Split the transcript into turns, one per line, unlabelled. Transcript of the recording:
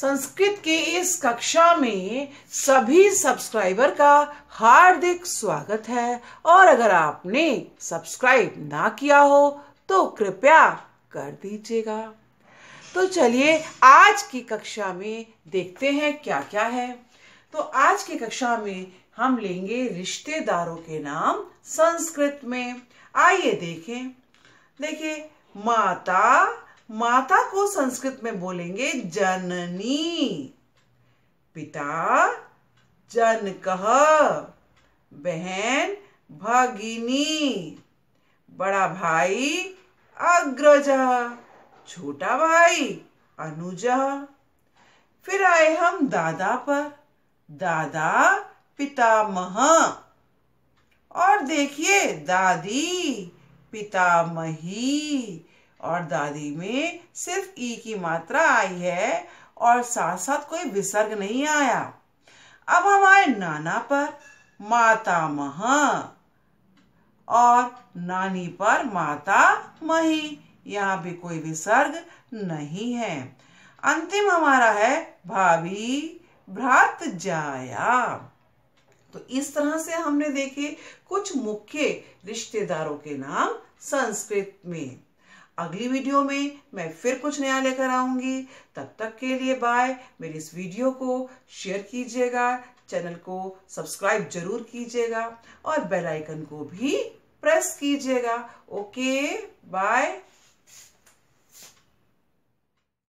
संस्कृत के इस कक्षा
में सभी सब्सक्राइबर का हार्दिक स्वागत है और अगर आपने सब्सक्राइब ना किया हो तो कृपया कर दीजिएगा तो चलिए आज की कक्षा में देखते हैं क्या क्या है तो आज की कक्षा में हम लेंगे रिश्तेदारों के नाम संस्कृत में आइए देखें देखिए माता माता को संस्कृत में बोलेंगे जननी पिता जन कह बहन भगिनी बड़ा भाई अग्रज छोटा भाई अनुजा फिर आए हम दादा पर दादा पितामह और देखिए दादी पितामही और दादी में सिर्फ ई की मात्रा आई है और साथ साथ कोई विसर्ग नहीं आया अब हमारे नाना पर माता मह और नानी पर माता मही यहाँ भी कोई विसर्ग नहीं है अंतिम हमारा है भाभी भ्रात जाया तो इस तरह से हमने देखे कुछ मुख्य रिश्तेदारों के नाम संस्कृत में अगली वीडियो में मैं फिर कुछ नया लेकर आऊँगी तब तक के लिए बाय मेरी इस वीडियो को शेयर कीजिएगा चैनल को सब्सक्राइब जरूर कीजिएगा और बेल आइकन को भी प्रेस कीजिएगा ओके बाय